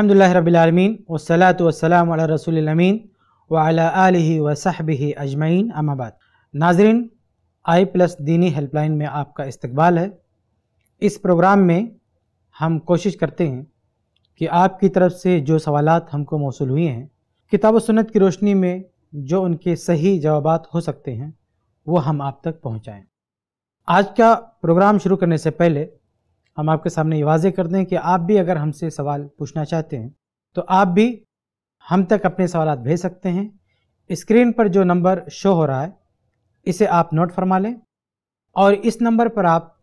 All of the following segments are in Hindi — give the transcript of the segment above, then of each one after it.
अलहमदिल्ला रबीआलमीन वसलातम रसूलमीन वाला वसहब अजमैन अमाबाद नाजरीन आई प्लस दीनी हेल्पलाइन में आपका इस्तबाल है इस प्रोग्राम में हम कोशिश करते हैं कि आपकी तरफ से जो सवाल हमको मौसू हुए हैं किताब सुनत की रोशनी में जो उनके सही जवाब हो सकते हैं वो हम आप तक पहुँचाएँ आज का प्रोग्राम शुरू करने से पहले हम आपके सामने ये वाजे कर दें कि आप भी अगर हमसे सवाल पूछना चाहते हैं तो आप भी हम तक अपने सवाल भेज सकते हैं स्क्रीन पर जो नंबर शो हो रहा है इसे आप नोट फरमा लें और इस नंबर पर आप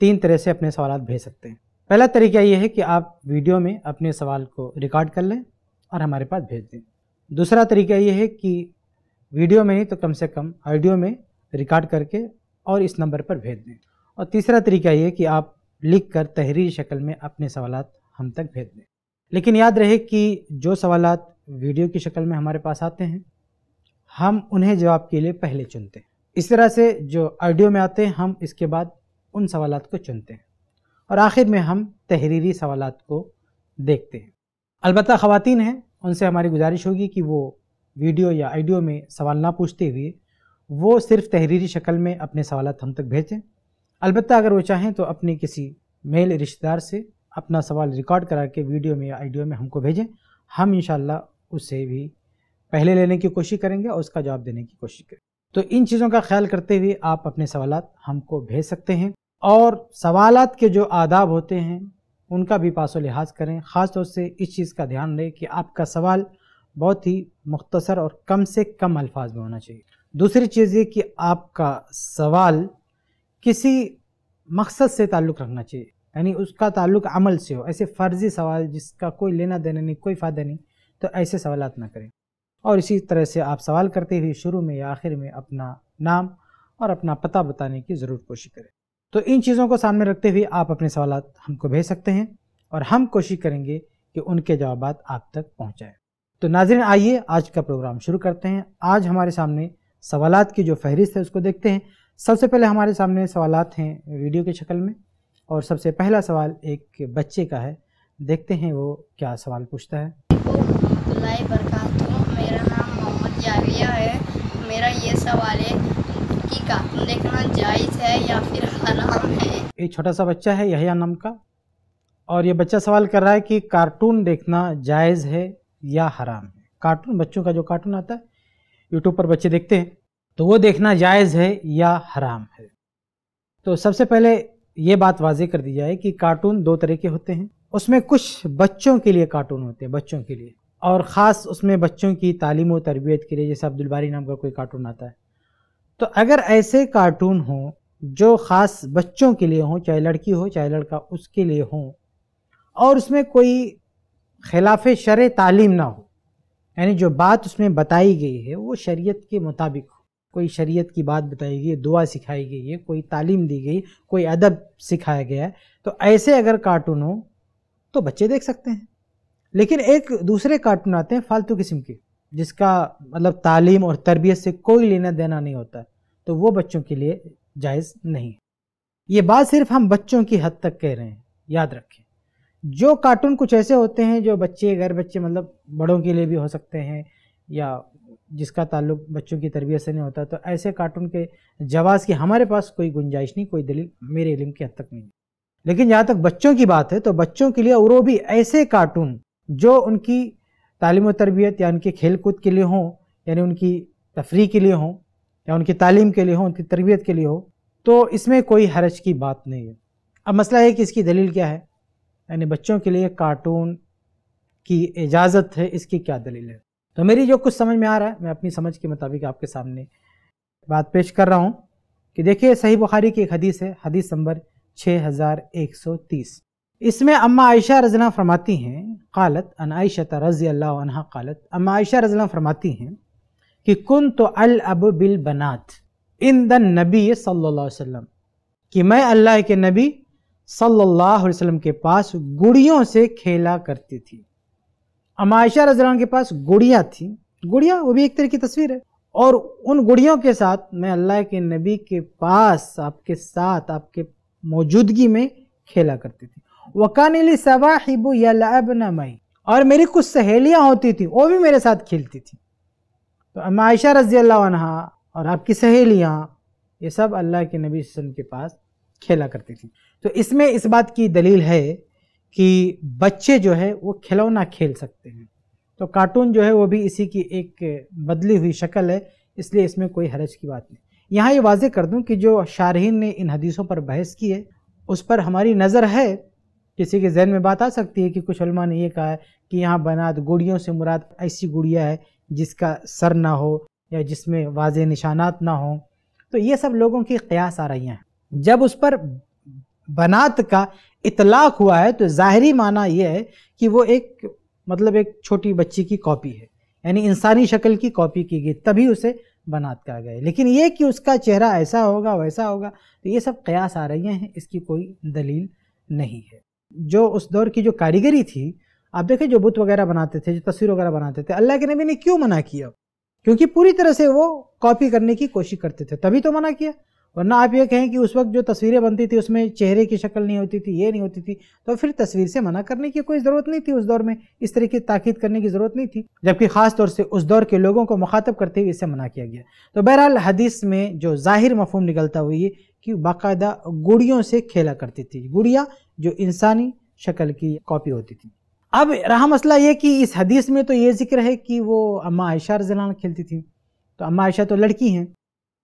तीन तरह से अपने सवाल भेज सकते हैं पहला तरीका ये है कि आप वीडियो में अपने सवाल को रिकॉर्ड कर लें और हमारे पास भेज दें दूसरा तरीका ये है कि वीडियो में ही तो कम से कम ऑडियो में रिकॉर्ड करके और इस नंबर पर भेज दें और तीसरा तरीका ये कि आप लिख कर तहरीरी शक्ल में अपने सवाल हम तक भेज दें लेकिन याद रहे कि जो सवाल वीडियो की शक्ल में हमारे पास आते हैं हम उन्हें जवाब के लिए पहले चुनते हैं इस तरह से जो ऑडियो में आते हैं हम इसके बाद उन सवाल को चुनते हैं और आखिर में हम तहरीरी सवाल को देखते हैं अलबत् ख़वान हैं उनसे हमारी गुजारिश होगी कि वो वीडियो या ऑडियो में सवाल ना पूछते हुए वो सिर्फ तहरीरी शक्ल में अपने सवाल हम तक भेजें अलबत् अगर वो चाहें तो अपने किसी मेल रिश्तेदार से अपना सवाल रिकॉर्ड करा के वीडियो में या आइडियो में हमको भेजें हम इन उसे भी पहले लेने की कोशिश करेंगे और उसका जवाब देने की कोशिश करेंगे तो इन चीज़ों का ख्याल करते हुए आप अपने सवाल हमको भेज सकते हैं और सवाल के जो आदाब होते हैं उनका भी पासो लिहाज करें ख़ास तौर से इस चीज़ का ध्यान रहे कि आपका सवाल बहुत ही मुख्तसर और कम से कम अल्फाज में होना चाहिए दूसरी चीज़ ये कि आपका सवाल किसी मकसद से ताल्लुक़ रखना चाहिए यानी उसका ताल्लुक अमल से हो ऐसे फ़र्ज़ी सवाल जिसका कोई लेना देना नहीं कोई फ़ायदा नहीं तो ऐसे सवाल ना करें और इसी तरह से आप सवाल करते हुए शुरू में या आखिर में अपना नाम और अपना पता बताने की ज़रूर कोशिश करें तो इन चीज़ों को सामने रखते हुए आप अपने सवाल हमको भेज सकते हैं और हम कोशिश करेंगे कि उनके जवाब आप तक पहुँचाएँ तो नाजरन आइए आज का प्रोग्राम शुरू करते हैं आज हमारे सामने सवालत की जो फहरिस्त है उसको देखते हैं सबसे पहले हमारे सामने सवाल हैं वीडियो की शक्ल में और सबसे पहला सवाल एक बच्चे का है देखते हैं वो क्या सवाल पूछता है मेरा नाम मोहम्मद जाविया है मेरा ये सवाल है कि कार्टून देखना जायज़ है या फिर हराम है एक छोटा सा बच्चा है यही नाम का और ये बच्चा सवाल कर रहा है कि कार्टून देखना जायज़ है या हराम है कार्टून बच्चों का जो कार्टून आता है यूट्यूब पर बच्चे देखते हैं तो वो देखना जायज़ है या हराम है तो सबसे पहले ये बात वाजे कर दी जाए कि कार्टून दो तरह के होते हैं उसमें कुछ बच्चों के लिए कार्टून होते हैं बच्चों के लिए और ख़ास उसमें बच्चों की तालीम व तरबियत के लिए जैसे अब्दुलबारी नाम का कोई कार्टून आता है तो अगर ऐसे कार्टून हों जो ख़ास बच्चों के लिए हों चाहे लड़की हो चाहे लड़का उसके लिए हों और उसमें कोई खिलाफ शर तालीम ना हो यानी जो बात उसमें बताई गई है वो शरीयत के मुताबिक कोई शरीयत की बात बताई गई दुआ सिखाई गई है कोई तालीम दी गई कोई अदब सिखाया गया है तो ऐसे अगर कार्टून हो तो बच्चे देख सकते हैं लेकिन एक दूसरे कार्टून आते हैं फालतू किस्म के जिसका मतलब तालीम और तरबियत से कोई लेना देना नहीं होता तो वो बच्चों के लिए जायज़ नहीं है ये बात सिर्फ हम बच्चों की हद तक कह रहे हैं याद रखें जो कार्टून कुछ ऐसे होते हैं जो बच्चे गैर बच्चे मतलब बड़ों के लिए भी हो सकते हैं या जिसका ताल्लुक बच्चों की तरबियत से नहीं होता तो ऐसे कार्टून के जवाज़ की हमारे पास कोई गुंजाइश नहीं कोई दलील मेरे इलम की हद तक नहीं लेकिन जहाँ तक बच्चों की बात है तो बच्चों के लिए और वो भी ऐसे कार्टून जो उनकी तालीम तरबियत या उनके खेल कूद के लिए हों यानी उनकी तफरी के लिए हों या उनकी तालीम के लिए हों उनकी तरबियत के लिए हो तो इसमें कोई हरज की बात नहीं है अब मसला है कि इसकी दलील क्या है यानी बच्चों के लिए कार्टून की इजाज़त है इसकी क्या दलील है तो मेरी जो कुछ समझ में आ रहा है मैं अपनी समझ के मुताबिक आपके सामने बात पेश कर रहा हूँ कि देखिए सही बुखारी की एक हदीस है हदीस नंबर 6130 इसमें अम्मा आयशा रजना फरमाती हैं कालत अन आयशा रज़ी अल्लाह कालत अम्मा आयशा रजना फरमाती हैं कि कुन तो अल अब बिल बनात इन द नबी अलैहि वसल्लम कि मैं अल्लाह के नबी सल्लल्लाहु अलैहि वसल्लम के पास गुड़ियों से खेला करती थी अमायशा रजरान के पास गुड़िया थी गुड़िया वो भी एक तरह की तस्वीर है और उन गुड़ियों के साथ मैं अल्लाह के नबी के पास आपके साथ आपके मौजूदगी में खेला करती थी वकानिली सवाहिबू मई और मेरी कुछ सहेलियाँ होती थी वो भी मेरे साथ खेलती थी तो अमायशा रजी अल्लाह और आपकी सहेलियां ये सब अल्लाह के नबी वसम के पास खेला करती थी तो इसमें इस बात की दलील है कि बच्चे जो है वो खिलौना खेल सकते हैं तो कार्टून जो है वो भी इसी की एक बदली हुई शक्ल है इसलिए इसमें कोई हरज की बात नहीं यहाँ ये वाजे कर दूँ कि जो शारहीन ने इन हदीसों पर बहस की है उस पर हमारी नज़र है किसी के जहन में बात आ सकती है कि कुछ अलमा ने यह कहा है कि यहाँ बनात गुड़ियों से मुराद ऐसी गुड़िया है जिसका सर ना हो या जिसमें वाज निशानात ना हो तो ये सब लोगों की क्यास आ रही हैं जब उस पर बनात का इतलाक हुआ है तो ज़ाहरी माना यह है कि वो एक मतलब एक छोटी बच्ची की कॉपी है यानी इंसानी शक्ल की कॉपी की गई तभी उसे कहा गए लेकिन ये कि उसका चेहरा ऐसा होगा वैसा होगा तो ये सब कयास आ रही हैं इसकी कोई दलील नहीं है जो उस दौर की जो कारीगरी थी आप देखें जो बुत वगैरह बनाते थे जो तस्वीर वगैरह बनाते थे अल्लाह के नबी ने क्यों मना किया क्योंकि पूरी तरह से वो कॉपी करने की कोशिश करते थे तभी तो मना किया वरना आप ये कहें कि उस वक्त जो तस्वीरें बनती थी उसमें चेहरे की शक्ल नहीं होती थी ये नहीं होती थी तो फिर तस्वीर से मना करने की कोई ज़रूरत नहीं थी उस दौर में इस तरह की ताकीद करने की ज़रूरत नहीं थी जबकि ख़ास तौर से उस दौर के लोगों को मुखातब करते हुए इसे मना किया गया तो बहरहाल हदीस में जो ज़ाहिर मफहम निकलता हुई है कि बाकायदा गुड़ियों से खेला करती थी गुड़िया जो इंसानी शक्ल की कॉपी होती थी अब रहा मसला ये कि इस हदीस में तो ये जिक्र है कि वो अम्मा आयशा रजान खेलती थी तो अम्मा आयशा तो लड़की हैं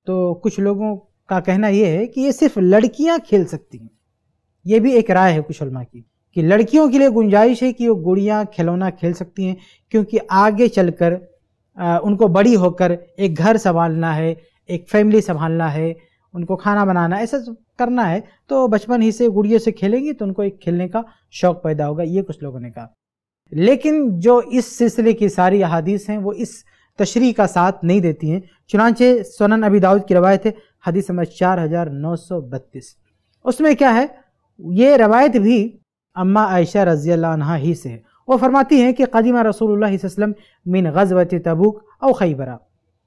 तो कुछ लोगों का कहना यह है कि ये सिर्फ लड़कियां खेल सकती हैं ये भी एक राय है कुशलमा की कि लड़कियों के लिए गुंजाइश है कि वो गुड़ियाँ खिलौना खेल सकती हैं क्योंकि आगे चलकर उनको बड़ी होकर एक घर संभालना है एक फैमिली संभालना है उनको खाना बनाना ऐसा करना है तो बचपन ही से गुड़ियों से खेलेंगी तो उनको एक खेलने का शौक़ पैदा होगा ये कुछ लोगों ने कहा लेकिन जो इस सिलसिले की सारी अहादीस हैं वो इस तशरी का साथ नहीं देती हैं चुनाचे सोनन अबी दाऊद की रवायत है हदीस नंबर चार हज़ार नौ सौ बत्तीस उसमें क्या है ये रवायत भी अम्मा आयशा रज़ी अल्लाह ही से है वो फरमाती हैं कि कदीमा रसूल वसम मिन गज़वत तबूक और खैबरा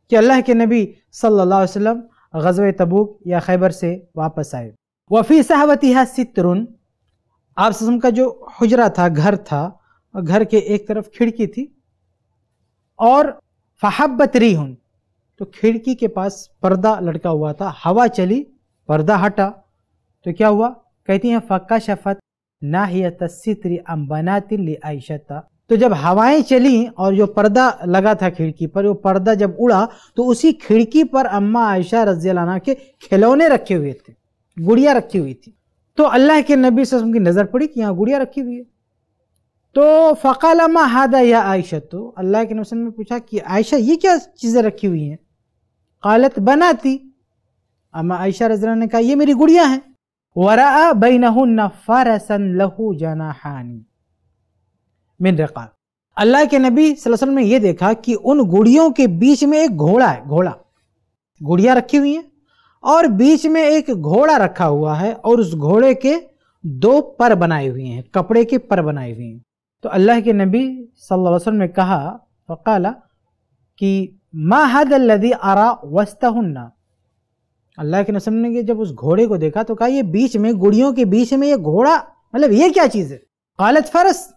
कि अल्लाह के नबी सल्ला वसम गज़व तबूक या खैबर से वापस आए वफ़ी सहवती है सितरुन आप ससम का जो हजरा था घर था घर के एक तरफ खिड़की थी और फहब्बत री तो खिड़की के पास पर्दा लटका हुआ था हवा चली पर्दा हटा तो क्या हुआ कहती हैं फ़क्का शफत नाहियत सितरी ली आयशता तो जब हवाएं चली और जो पर्दा लगा था खिड़की पर वो पर्दा जब उड़ा तो उसी खिड़की पर अम्मा आयशा रजीलाना के खिलौने रखे हुए थे गुड़िया रखी हुई थी तो अल्लाह के नबी से की नज़र पड़ी कि यहाँ गुड़िया रखी हुई है तो अम्मा हादा या आयशा तो अल्लाह के नबी ने पूछा कि आयशा ये क्या चीज़ें रखी हुई हैं कालत बनाती अम्मा आयशा रजरा ने कहा ये मेरी गुड़िया है वरा बहन फ़ारसन लहू जना हानी मिन रकाब अल्लाह के नबी सल्लल्लाहु अलैहि वसल्लम ने यह देखा कि उन गुड़ियों के बीच में एक घोड़ा है घोड़ा गुड़िया रखी हुई है और बीच में एक घोड़ा रखा हुआ है और उस घोड़े के दो पर बनाए हुए हैं कपड़े के पर बनाए हुए हैं तो अल्लाह के नबी सल्लल्लाहु अलैहि वसल्लम ने कहा फ़काला कि मा हद लदी आरा वस्तहुन्ना अल्लाह के नसम ने जब उस घोड़े को देखा तो कहा ये बीच में गुड़ियों के बीच में ये घोड़ा मतलब ये क्या चीज़ है कालत फरस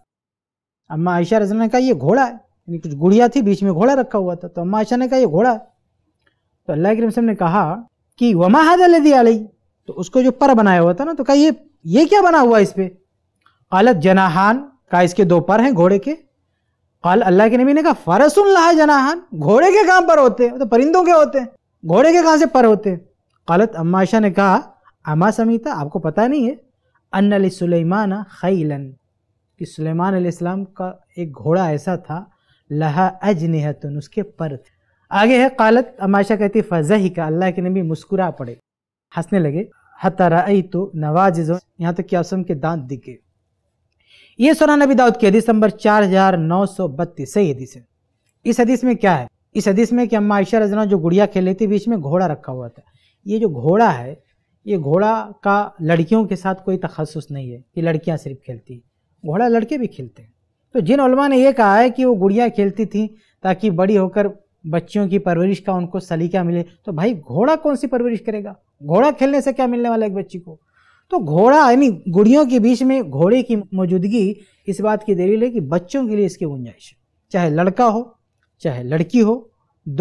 अम्मा आयशा रजन ने कहा यह घोड़ा है कुछ गुड़िया थी बीच में घोड़ा रखा हुआ था तो अम्मा आयशा ने कहा यह घोड़ा तो अल्लाह के नसम ने कहा कि वमा हद लदी आलई तो उसको जो पर बनाया हुआ था ना तो कहा ये ये क्या बना हुआ इस पर कालत जनाहान का इसके दो पर हैं घोड़े के कल अल्लाह के नबी ने कहा फरसुन लाह जनाहन घोड़े के काम पर होते हैं तो परिंदों के होते हैं घोड़े के कहाँ से पर होते हैं कालत अम्माशा ने कहा अम्मा समीता आपको पता नहीं है अन अली सुलेमान खैलन कि सुलेमान अलैहिस्सलाम का एक घोड़ा ऐसा था लहा अजनहतन उसके पर थे आगे है कालत अमाशा कहती फ़जही का अल्लाह के नबी मुस्कुरा पड़े हंसने लगे हतरा तो नवाजो यहाँ तक तो कि असम के दांत दिखे ये सोना नबी दाऊद की हदीस नंबर चार हजार नौ सौ बत्तीस सही हदीस है इस हदीस में क्या है इस हदीस में कि अम्मा आयशा रजना जो गुड़िया खेल रही थी बीच में घोड़ा रखा हुआ था ये जो घोड़ा है ये घोड़ा का लड़कियों के साथ कोई तखसस नहीं है कि लड़कियाँ सिर्फ खेलती घोड़ा लड़के भी खेलते हैं तो जिन उलमा ने यह कहा है कि वो गुड़िया खेलती थी ताकि बड़ी होकर बच्चियों की परवरिश का उनको सलीका मिले तो भाई घोड़ा कौन सी परवरिश करेगा घोड़ा खेलने से क्या मिलने वाला एक बच्ची को तो घोड़ा यानी गुड़ियों के बीच में घोड़े की मौजूदगी इस बात की दलील है कि बच्चों के लिए इसकी गुंजाइश है चाहे लड़का हो चाहे लड़की हो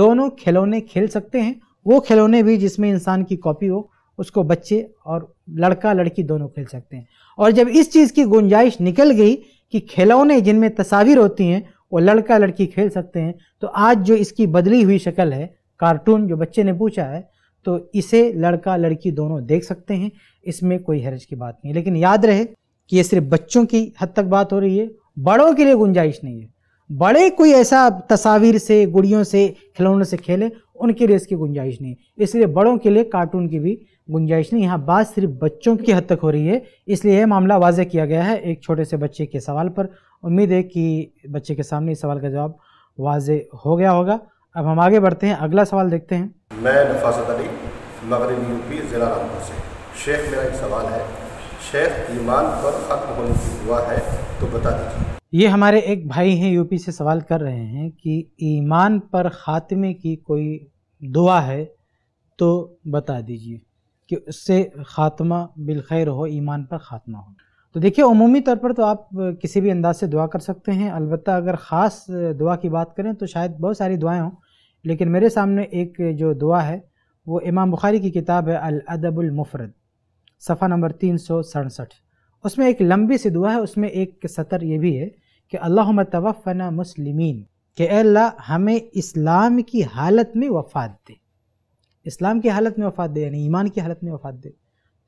दोनों खिलौने खेल सकते हैं वो खिलौने भी जिसमें इंसान की कॉपी हो उसको बच्चे और लड़का लड़की दोनों खेल सकते हैं और जब इस चीज़ की गुंजाइश निकल गई कि खिलौने जिनमें तस्वीर होती हैं वो लड़का लड़की खेल सकते हैं तो आज जो इसकी बदली हुई शक्ल है कार्टून जो बच्चे ने पूछा है तो इसे लड़का लड़की दोनों देख सकते हैं इसमें कोई हर्ज की बात नहीं लेकिन याद रहे कि ये सिर्फ बच्चों की हद तक बात हो रही है बड़ों के लिए गुंजाइश नहीं है बड़े कोई ऐसा तस्वीर से गुड़ियों से खिलौनों से खेलें उनके लिए इसकी गुंजाइश नहीं इसलिए बड़ों के लिए कार्टून की भी गुंजाइश नहीं यहाँ बात सिर्फ बच्चों की हद तक हो रही है इसलिए यह मामला वाजह किया गया है एक छोटे से बच्चे के सवाल पर उम्मीद है कि बच्चे के सामने इस सवाल का जवाब वाज हो गया होगा अब हम आगे बढ़ते हैं अगला सवाल देखते हैं मैं नफासत अली मगरबी यूपी ज़िला रामपुर से शेख मेरा एक सवाल है शेख ईमान पर खत्म होने की दुआ है तो बता दीजिए ये हमारे एक भाई हैं यूपी से सवाल कर रहे हैं कि ईमान पर ख़ात्मे की कोई दुआ है तो बता दीजिए कि उससे ख़ात्मा बिलखैर हो ईमान पर ख़ात्मा हो तो देखिए अमूमी तौर पर तो आप किसी भी अंदाज से दुआ कर सकते हैं अलबत्त अगर ख़ास दुआ की बात करें तो शायद बहुत सारी दुआएं हों लेकिन मेरे सामने एक जो दुआ है वो इमाम बुखारी की किताब है अलअदबुलमफरद सफ़ा नंबर तीन सौ सड़सठ उसमें एक लंबी सी दुआ है उसमें एक सतर ये भी है कि अल्लाह तवफ़ना मुसलिमीन के अल्लाह हमें इस्लाम की हालत में वफ़ात दे इस्लाम की हालत में वफ़ात दे यानी ईमान की हालत में वफ़ात दे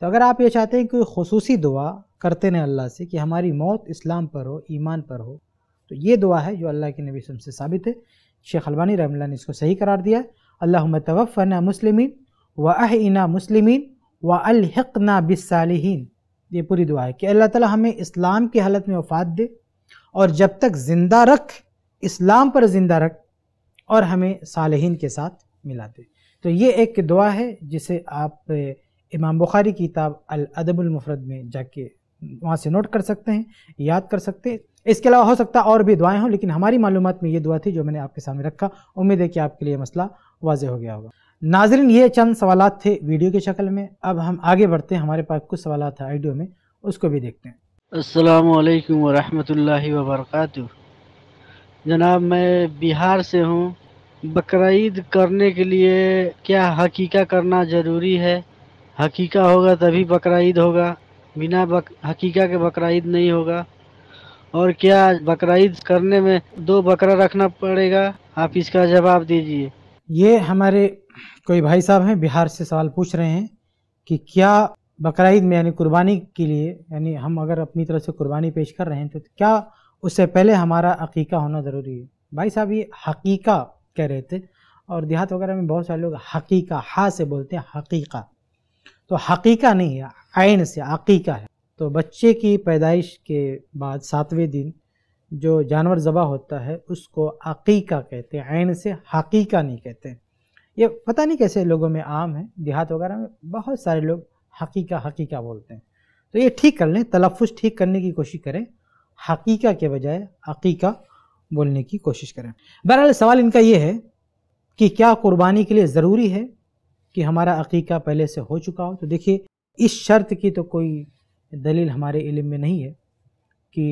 तो अगर आप ये चाहते हैं कि खसूसी दुआ करते हैं अल्लाह से कि हमारी मौत इस्लाम पर हो ईमान पर हो तो ये दुआ है जो अल्लाह के नबी से साबित है शेख अलबानी रहमल्ला ने इसको सही करार दिया अल्लाह तवफ़ना मुसलिमिन वाह इना मुसलिमिन व ना बिसालहन ये पूरी दुआ है कि अल्लाह ताला हमें इस्लाम की हालत में वफात दे और जब तक ज़िंदा रख इस्लाम पर ज़िंदा रख और हमें सालहीन के साथ मिला दे तो ये एक दुआ है जिसे आप इमाम बुखारी की किताब अदबुलमफरद में जाके वहाँ से नोट कर सकते हैं याद कर सकते हैं इसके अलावा हो सकता है और भी दुआएं हों लेकिन हमारी मालूम में ये दुआ थी जो मैंने आपके सामने रखा उम्मीद है कि आपके लिए मसला वाज हो गया होगा नाजरीन ये चंद सवाल थे वीडियो की शक्ल में अब हम आगे बढ़ते हैं हमारे पास कुछ सवाल था आइडियो में उसको भी देखते हैं असलम वालेकुम वरहमतुल्लाहि जनाब मैं बिहार से हूँ बकरीद करने के लिए क्या हकीका करना ज़रूरी है हकीका होगा तभी बकरीद होगा बिना बक हकीका के बकरीद नहीं होगा और क्या बकरीद करने में दो बकरा रखना पड़ेगा आप इसका जवाब दीजिए ये हमारे कोई भाई साहब हैं बिहार से सवाल पूछ रहे हैं कि क्या बकर में यानी कुर्बानी के लिए यानी हम अगर अपनी तरफ से कुर्बानी पेश कर रहे हैं तो क्या उससे पहले हमारा अकीका होना ज़रूरी है भाई साहब ये हकीका कह रहे थे और देहात वगैरह में बहुत सारे लोग हकीका हा से बोलते हैं हकीका तो हकीका नहीं है आयन से अकीका है तो बच्चे की पैदाइश के बाद सातवें दिन जो जानवर ज़बा होता है उसको अकीका कहते हैं आयन से हकीका नहीं कहते हैं ये पता नहीं कैसे लोगों में आम है देहात वगैरह में बहुत सारे लोग हकीका हकीका बोलते हैं तो ये ठीक कर लें तलफ़ ठीक करने की कोशिश करें हकीका के बजाय हकीका बोलने की कोशिश करें बहरहाल सवाल इनका ये है कि क्या कुर्बानी के लिए ज़रूरी है कि हमारा अकीका पहले से हो चुका हो तो देखिए इस शर्त की तो कोई दलील हमारे इलम में नहीं है कि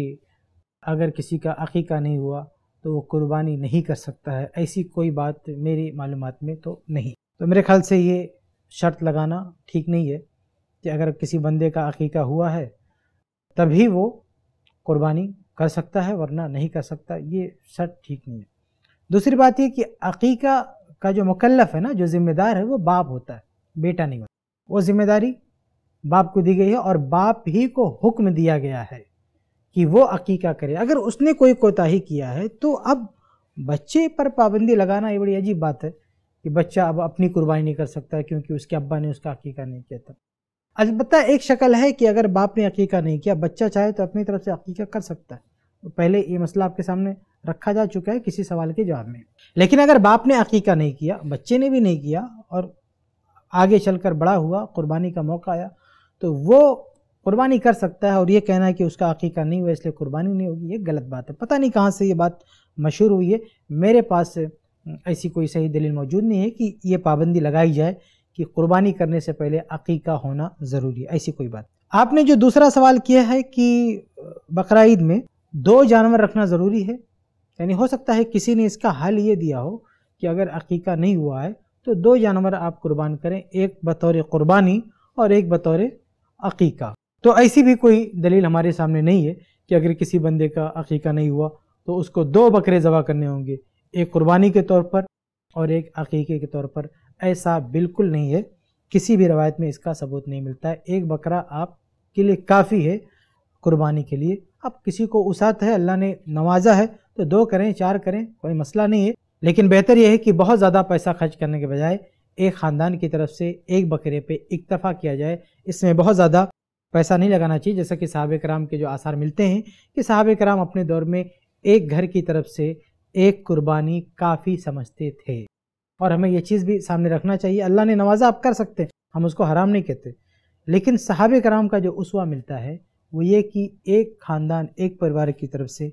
अगर किसी का अकीका नहीं हुआ तो वो कुर्बानी नहीं कर सकता है ऐसी कोई बात मेरी मालूम में तो नहीं तो मेरे ख्याल से ये शर्त लगाना ठीक नहीं है कि अगर किसी बंदे का अकीका हुआ है तभी वो कुर्बानी कर सकता है वरना नहीं कर सकता ये शर्त ठीक नहीं है दूसरी बात ये कि अकीका का जो मुकल्लफ है ना जो ज़िम्मेदार है वो बाप होता है बेटा नहीं होता वो ज़िम्मेदारी बाप को दी गई है और बाप ही को हुक्म दिया गया है कि वो अकीका करे अगर उसने कोई कोताही किया है तो अब बच्चे पर पाबंदी लगाना ये बड़ी अजीब बात है कि बच्चा अब अपनी कुर्बानी नहीं कर सकता क्योंकि उसके अब्बा ने उसका अकीका नहीं किया था अलबत् एक शक्ल है कि अगर बाप ने अकीका नहीं किया बच्चा चाहे तो अपनी तरफ से अकीका कर सकता है तो पहले ये मसला आपके सामने रखा जा चुका है किसी सवाल के जवाब में लेकिन अगर बाप ने अकीका नहीं किया बच्चे ने भी नहीं किया और आगे चलकर बड़ा हुआ कुर्बानी का मौका आया तो वो कुर्बानी कर सकता है और ये कहना है कि उसका अकीका नहीं हुआ इसलिए कुर्बानी नहीं होगी ये गलत बात है पता नहीं कहाँ से ये बात मशहूर हुई है मेरे पास ऐसी कोई सही दलील मौजूद नहीं है कि ये पाबंदी लगाई जाए कि कुर्बानी करने से पहले अकीका होना ज़रूरी है ऐसी कोई बात आपने जो दूसरा सवाल किया है कि बकर में दो जानवर रखना ज़रूरी है यानी हो सकता है किसी ने इसका हल ये दिया हो कि अगर अकीका नहीं हुआ है तो दो जानवर आप कुर्बान करें एक बतौर कुर्बानी और एक बतौर अकीका तो ऐसी भी कोई दलील हमारे सामने नहीं है कि अगर किसी बंदे का अकीका नहीं हुआ तो उसको दो बकरे जबा करने होंगे एक कुर्बानी के तौर पर और एक अकीके के तौर पर ऐसा बिल्कुल नहीं है किसी भी रवायत में इसका सबूत नहीं मिलता है एक बकरा आप के लिए काफ़ी है कुर्बानी के लिए अब किसी को उसात है अल्लाह ने नवाजा है तो दो करें चार करें कोई मसला नहीं है लेकिन बेहतर यह है कि बहुत ज़्यादा पैसा खर्च करने के बजाय एक ख़ानदान की तरफ से एक बकरे पे इक्तफ़ा किया जाए इसमें बहुत ज़्यादा पैसा नहीं लगाना चाहिए जैसा कि साहब कराम के जो आसार मिलते हैं कि साहब कराम अपने दौर में एक घर की तरफ से एक कुर्बानी काफ़ी समझते थे और हमें यह चीज़ भी सामने रखना चाहिए अल्लाह ने नवाजा आप कर सकते हैं हम उसको हराम नहीं कहते लेकिन साहब कराम का जो उसवा मिलता है वो ये कि एक ख़ानदान एक परिवार की तरफ से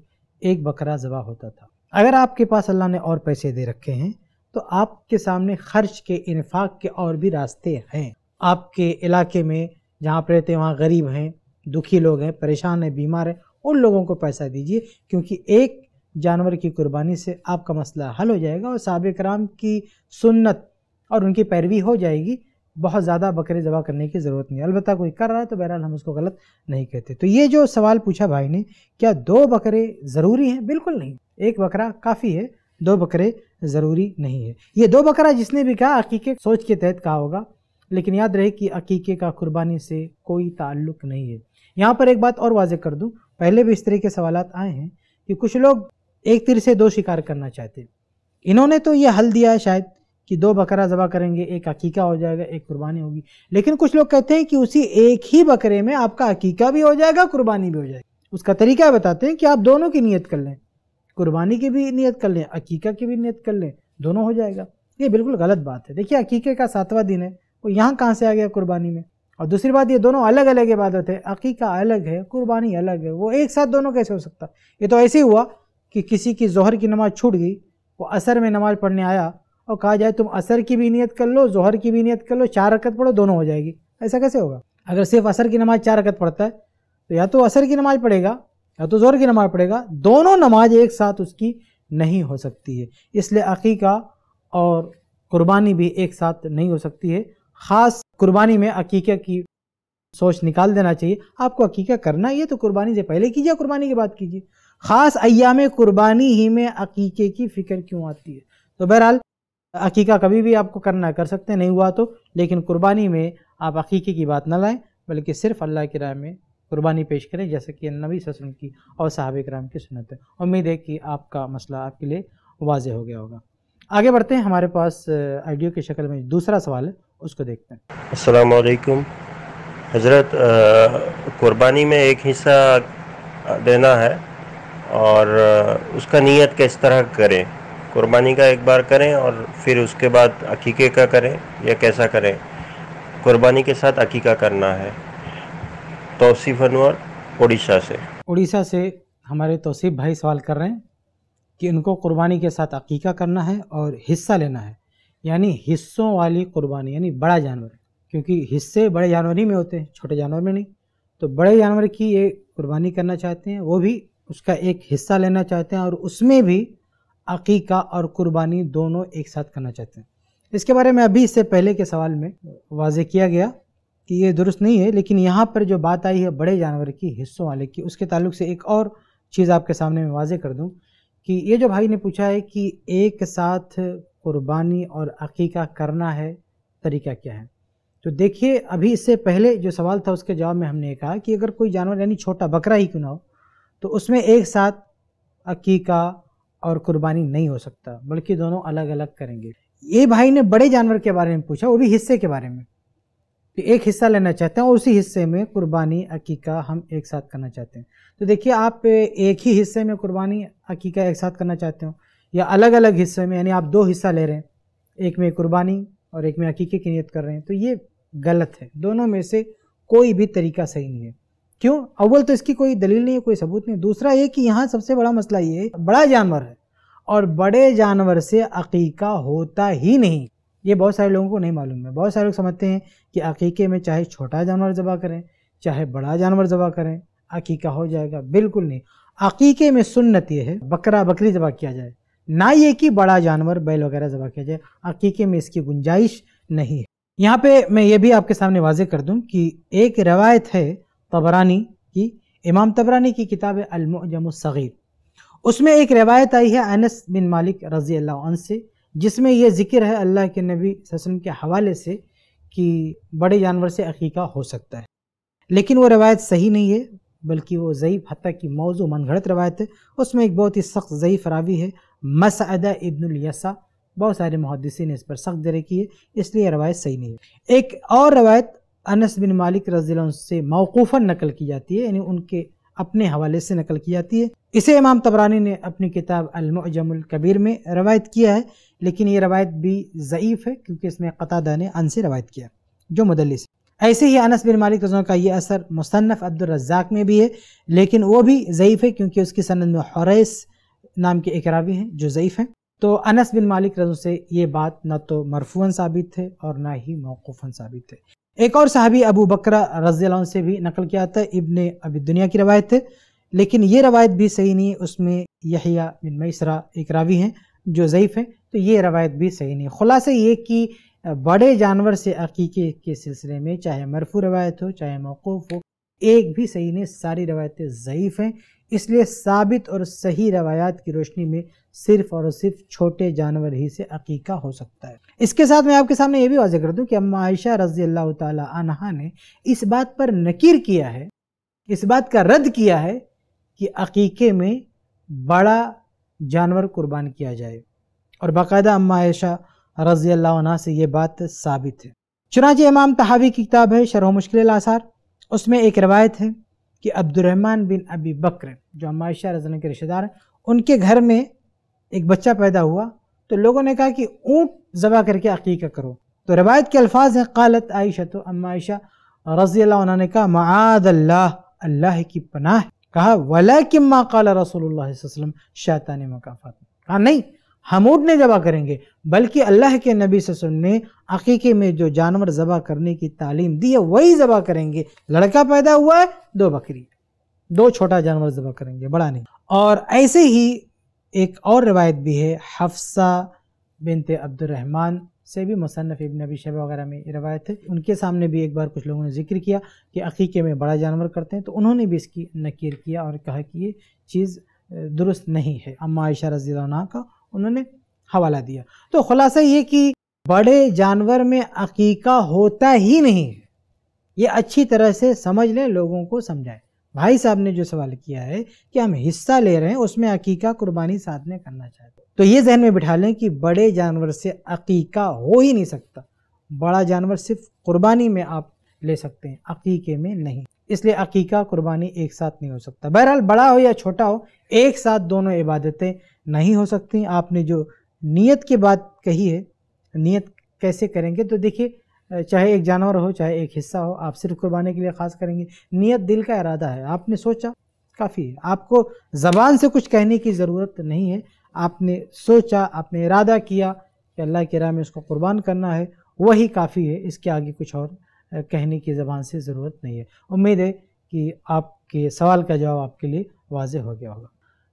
एक बकरा ज़बा होता था अगर आपके पास अल्लाह ने और पैसे दे रखे हैं तो आपके सामने खर्च के इनफाक के और भी रास्ते हैं आपके इलाके में जहाँ पर रहते हैं वहाँ गरीब हैं दुखी लोग हैं परेशान हैं बीमार हैं उन लोगों को पैसा दीजिए क्योंकि एक जानवर की कुर्बानी से आपका मसला हल हो जाएगा और साहब कराम की सुन्नत और उनकी पैरवी हो जाएगी बहुत ज़्यादा बकरे ज़बा करने की ज़रूरत नहीं अलबत् कोई कर रहा है तो बहरहाल हम उसको गलत नहीं कहते तो ये जो सवाल पूछा भाई ने क्या दो बकरे ज़रूरी हैं बिल्कुल नहीं एक बकरा काफ़ी है दो बकरे ज़रूरी नहीं है ये दो बकरा जिसने भी कहा हकीकत सोच के तहत कहा होगा लेकिन याद रहे कि अकीके का कुर्बानी से कोई ताल्लुक नहीं है यहाँ पर एक बात और वाजे कर दूँ पहले भी इस तरह के सवाल आए हैं कि कुछ लोग एक तीर से दो शिकार करना चाहते हैं इन्होंने तो ये हल दिया है शायद कि दो बकरा ज़बा करेंगे एक अकीका हो जाएगा एक कुर्बानी होगी लेकिन कुछ लोग कहते हैं कि उसी एक ही बकरे में आपका अकीका भी हो जाएगा कुर्बानी भी हो जाएगी उसका तरीका बताते हैं कि आप दोनों की नीयत कर लें कुर्बानी की भी नीयत कर लें अकीका की भी नीयत कर लें दोनों हो जाएगा ये बिल्कुल गलत बात है देखिए अकीके का सातवां दिन है वो यहाँ कहाँ से आ गया कुर्बानी में और दूसरी बात ये दोनों अलग अलग इबादत है अकीका अलग है कुर्बानी अलग है वो एक साथ दोनों कैसे हो सकता ये तो ऐसे ही हुआ कि किसी की जहर की नमाज़ छूट गई वो असर में नमाज़ पढ़ने आया और कहा जाए तुम असर की भी नीयत कर लो जहर की भी नीयत कर लो चार रकत पढ़ो दोनों हो जाएगी ऐसा कैसे होगा अगर सिर्फ असर की नमाज़ चार रकत पढ़ता है तो या तो असर की नमाज़ पढ़ेगा या तो जोर की नमाज़ पढ़ेगा दोनों नमाज एक साथ उसकी नहीं हो सकती है इसलिए अकीका और कुर्बानी भी एक साथ नहीं हो सकती है ख़ास कुर्बानी में अकीका की सोच निकाल देना चाहिए आपको अकीका करना ही है तो कुर्बानी से पहले कीजिए कुर्बानी के बाद कीजिए ख़ास अयाम कुर्बानी ही में अकीके की फ़िक्र क्यों आती है तो बहरहाल अकीका कभी भी आपको करना कर सकते नहीं हुआ तो लेकिन कुर्बानी में आप अकीके की बात ना लाएं बल्कि सिर्फ अल्लाह की राय में कुर्बानी पेश करें जैसे कि नबी ससम की और साहब कराम की सुनत है उम्मीद है कि आपका मसला आपके लिए वाज हो गया होगा आगे बढ़ते हैं हमारे पास आइडियो की शक्ल में दूसरा सवाल है उसको देखते हैं असलकुम हज़रत कुर्बानी में एक हिस्सा देना है और उसका नियत किस तरह करें कुर्बानी का एक बार करें और फिर उसके बाद अकीके का करें या कैसा करें कुर्बानी के साथ अकीका करना है तोसीफ अनवर उड़ीसा से उड़ीसा से हमारे तोसीफ भाई सवाल कर रहे हैं कि उनको कुर्बानी के साथ अकीका करना है और हिस्सा लेना है यानी हिस्सों वाली कुर्बानी यानी बड़ा जानवर क्योंकि हिस्से बड़े जानवर ही में होते हैं छोटे जानवर में नहीं तो बड़े जानवर की ये कुर्बानी करना चाहते हैं वो भी उसका एक हिस्सा लेना चाहते हैं और उसमें भी अकीका और कुर्बानी दोनों एक साथ करना चाहते हैं इसके बारे में अभी इससे पहले के सवाल में वाज किया गया कि ये दुरुस्त नहीं है लेकिन यहाँ पर जो बात आई है बड़े जानवर की हिस्सों वाले की उसके ताल्लुक से एक और चीज़ आपके सामने मैं वाजे कर दूँ कि ये जो भाई ने पूछा है कि एक साथ कुर्बानी और अकीका करना है तरीका क्या है तो देखिए अभी इससे पहले जो सवाल था उसके जवाब में हमने कहा कि अगर कोई जानवर यानी छोटा बकरा ही क्यों ना हो तो उसमें एक साथ अकीका और कुर्बानी नहीं हो सकता बल्कि दोनों अलग अलग करेंगे ये भाई ने बड़े जानवर के बारे में पूछा वो भी हिस्से के बारे में कि एक हिस्सा लेना चाहते हैं और उसी हिस्से में कुर्बानी अकीका हम एक साथ करना चाहते हैं तो देखिए आप एक ही हिस्से में कुर्बानी अकीका एक साथ करना चाहते हो या अलग अलग हिस्से में यानी आप दो हिस्सा ले रहे हैं एक में कुर्बानी और एक में अकीके की नीयत कर रहे हैं तो ये गलत है दोनों में से कोई भी तरीका सही नहीं है क्यों अव्वल तो इसकी कोई दलील नहीं है कोई सबूत नहीं दूसरा ये कि यहाँ सबसे बड़ा मसला ये है बड़ा जानवर है और बड़े जानवर से अकीका होता ही नहीं ये बहुत सारे लोगों को नहीं मालूम है बहुत सारे लोग समझते हैं कि अकीके में चाहे छोटा जानवर ज़बा करें चाहे बड़ा जानवर ज़बा करें अकीका हो जाएगा बिल्कुल नहीं अकीके में सुन्नत यह है बकरा बकरी ज़बा किया जाए ना ये कि बड़ा जानवर बैल वगैरह ज़बा किया जाए हकीके में इसकी गुंजाइश नहीं है यहाँ पे मैं ये भी आपके सामने वाजे कर दूँ कि एक रवायत है तबरानी की इमाम तबरानी की किताब अलमजमसग़ीर उसमें एक रवायत आई है अनस बिन मालिक रज़ी अल्लाह से जिसमें यह ज़िक्र है अल्लाह के नबी वसम के हवाले से कि बड़े जानवर से अकीका हो सकता है लेकिन वो रवायत सही नहीं है बल्कि वो ज़यीफ़ हती की मौजू घड़त रवायत है उसमें एक बहुत ही सख्त ज़यीफ़ रावी है मसअद इब्नयसा बहुत सारे मुहदसिन ने इस पर सख्त जरे की है इसलिए रवायत सही नहीं है एक और रवायत अनस बिन मालिक रजील से मौकूफ़ा नकल की जाती है यानी उनके अपने हवाले से नकल की जाती है इसे इमाम तबरानी ने अपनी किताब अलमजमुल कबीर में रवायत किया है लेकिन ये रवायत भी ज़यीफ़ है क्योंकि इसमें क़तादा ने अन से रवायत किया जो मुदलिस ऐसे ही अनस बिन मालिक रजों का ये असर मुसनफ़ अब्दुलरजाक में भी है लेकिन वो भी ज़यीफ़ है क्योंकि उसकी सनद में हरेस नाम के एक रावी हैं जो ज़यीफ़ हैं तो अनस बिन मालिक रजू से ये बात ना तो मरफूअन साबित थे और ना ही मौकूफ़न साबित थे एक और साहबी अबू बकर रज़ी से भी नकल किया था इबन अबी दुनिया की रवायत है लेकिन ये रवायत भी सही नहीं है उसमें यहिया बिन मैसरा एक रावी हैं जो ज़यीफ़ हैं तो ये रवायत भी सही नहीं खुलासा ये कि बड़े जानवर से अकीके के सिलसिले में चाहे मरफू रवायत हो चाहे मौकूफ़ हो एक भी सही नहीं सारी रवायतें ज़यीफ़ हैं इसलिए साबित और सही रवायात की रोशनी में सिर्फ और सिर्फ छोटे जानवर ही से अकीका हो सकता है इसके साथ मैं आपके सामने ये भी वाजह कर दूँ कि अम्मा आयशा रजी अल्लाह तहा ने इस बात पर नकीर किया है इस बात का रद्द किया है कि अकीके में बड़ा जानवर कुर्बान किया जाए और बाकायदा अम्मा आयशा रजी अल्लाह से ये बात साबित है चुनाच इमाम तहावी की किताब है शरह मुश्किल आसार उसमें एक रवायत है कि अब्दुलरहमान बिन अबी बकर जो हमायशा रजन के रिश्तेदार हैं उनके घर में एक बच्चा पैदा हुआ तो लोगों ने कहा कि ऊँट ज़बा करके अकीका करो तो रवायत के अल्फाज हैं कालत आयशा तो अमायशा रजी उन्होंने कहा माद अल्लाह अल्लाह की पनाह कहा वला कि माँ काला रसोल्ला वसलम शैतान मकाफ़ा कहा नहीं हमूद ने जबा करेंगे बल्कि अल्लाह के नबी वसम ने अकीके में जो जानवर ज़बा करने की तालीम दी है वही ज़बा करेंगे लड़का पैदा हुआ है दो बकरी दो छोटा जानवर ज़बा करेंगे बड़ा नहीं और ऐसे ही एक और रवायत भी है हफ्सा बिनते अब्दुलरहमान से भी मुसनफ़ इबन अबी शबा वगैरह में रवायत है उनके सामने भी एक बार कुछ लोगों ने जिक्र किया कि अकीके में बड़ा जानवर करते हैं तो उन्होंने भी इसकी नकीर किया और कहा कि ये चीज़ दुरुस्त नहीं है अम्मा आयशा रजील्ला का उन्होंने हवाला दिया तो खुलासा ये कि बड़े जानवर में अकीका होता ही नहीं है ये अच्छी तरह से समझ लें लोगों को समझाएं भाई साहब ने जो सवाल किया है कि हम हिस्सा ले रहे हैं उसमें अकीका कुर्बानी साथ में करना चाहते हैं तो ये जहन में बिठा लें कि बड़े जानवर से अकीका हो ही नहीं सकता बड़ा जानवर सिर्फ कुर्बानी में आप ले सकते हैं अकीके में नहीं इसलिए अकीका कुर्बानी एक साथ नहीं हो सकता बहरहाल बड़ा हो या छोटा हो एक साथ दोनों इबादतें नहीं हो सकती आपने जो नीयत की बात कही है नीयत कैसे करेंगे तो देखिए चाहे एक जानवर हो चाहे एक हिस्सा हो आप सिर्फ कुर्बानी के लिए ख़ास करेंगे नीयत दिल का इरादा है आपने सोचा काफ़ी है आपको ज़बान से कुछ कहने की ज़रूरत नहीं है आपने सोचा आपने इरादा किया कि अल्लाह के राह में उसको कुर्बान करना है वही काफ़ी है इसके आगे कुछ और कहने की ज़बान से ज़रूरत नहीं है उम्मीद है कि आपके सवाल का जवाब आपके लिए वाज हो गया होगा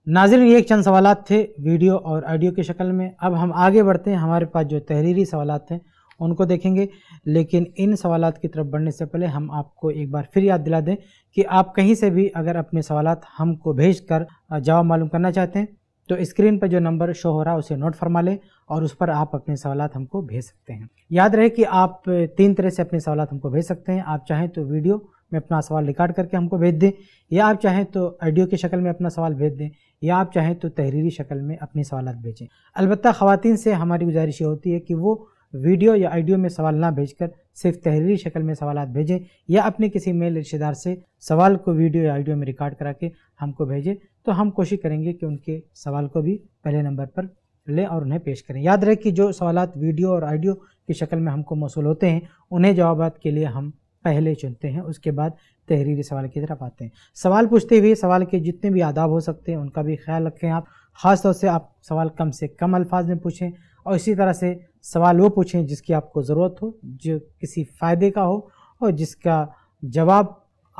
नाजिन ये एक चंद सवाल थे वीडियो और ऑडियो की शक्ल में अब हम आगे बढ़ते हैं हमारे पास जो तहरीरी सवाल हैं उनको देखेंगे लेकिन इन सवाल की तरफ बढ़ने से पहले हम आपको एक बार फिर याद दिला दें कि आप कहीं से भी अगर अपने सवाल हमको भेज कर जवाब मालूम करना चाहते हैं तो स्क्रीन पर जो नंबर शो हो रहा है उसे नोट फरमा लें और उस पर आप अपने सवाल हमको भेज सकते हैं याद रहे कि आप तीन तरह से अपने सवाल हमको भेज सकते हैं आप चाहें तो वीडियो में अपना सवाल रिकॉर्ड करके हमको भेज दें या आप चाहें तो ऑडियो की शक्ल में अपना सवाल भेज दें या आप चाहें तो तहरीरी शक्ल में अपने सवाल भेजें अलबत्त ख़वान से हमारी गुजारिश ये होती है कि वो वीडियो या आइडियो में सवाल ना भेजकर सिर्फ तहरीरी शक्ल में सवाल भेजें या अपने किसी मेल रिश्तेदार से सवाल को वीडियो या आइडियो में रिकॉर्ड करा के हमको भेजें तो हम कोशिश करेंगे कि उनके सवाल को भी पहले नंबर पर लें और उन्हें पेश करें याद रहे कि जो सवाल वीडियो और आइडियो की शक्ल में हमको मौसू होते हैं उन्हें जवाब के लिए हम पहले चुनते हैं उसके बाद तहरीरी सवाल की तरफ आते हैं सवाल पूछते हुए सवाल के जितने भी आदाब हो सकते हैं उनका भी ख्याल रखें आप खासतौर से आप सवाल कम से कम अल्फाज में पूछें और इसी तरह से सवाल वो पूछें जिसकी आपको ज़रूरत हो जो किसी फ़ायदे का हो और जिसका जवाब